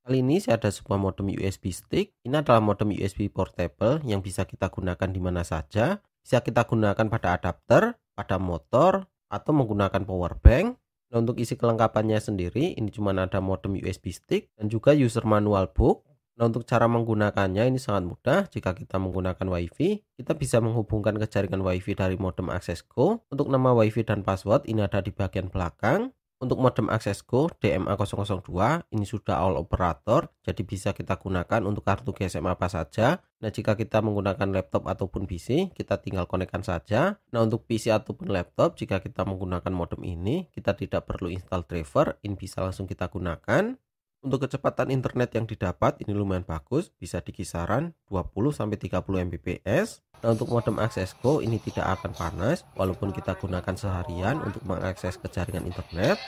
Kali ini saya ada sebuah modem USB stick. Ini adalah modem USB portable yang bisa kita gunakan di mana saja. Bisa kita gunakan pada adapter, pada motor, atau menggunakan power bank. Nah, untuk isi kelengkapannya sendiri, ini cuma ada modem USB stick dan juga user manual book. Nah, untuk cara menggunakannya ini sangat mudah. Jika kita menggunakan WiFi, kita bisa menghubungkan ke jaringan WiFi dari modem AksesGo. Untuk nama WiFi dan password ini ada di bagian belakang. Untuk modem aksesku DMA002 ini sudah all operator, jadi bisa kita gunakan untuk kartu GSM apa saja. Nah, jika kita menggunakan laptop ataupun PC, kita tinggal konekkan saja. Nah, untuk PC ataupun laptop, jika kita menggunakan modem ini, kita tidak perlu install driver, ini bisa langsung kita gunakan. Untuk kecepatan internet yang didapat ini lumayan bagus, bisa di kisaran 20-30 Mbps. Nah untuk modem Go ini tidak akan panas walaupun kita gunakan seharian untuk mengakses ke jaringan internet.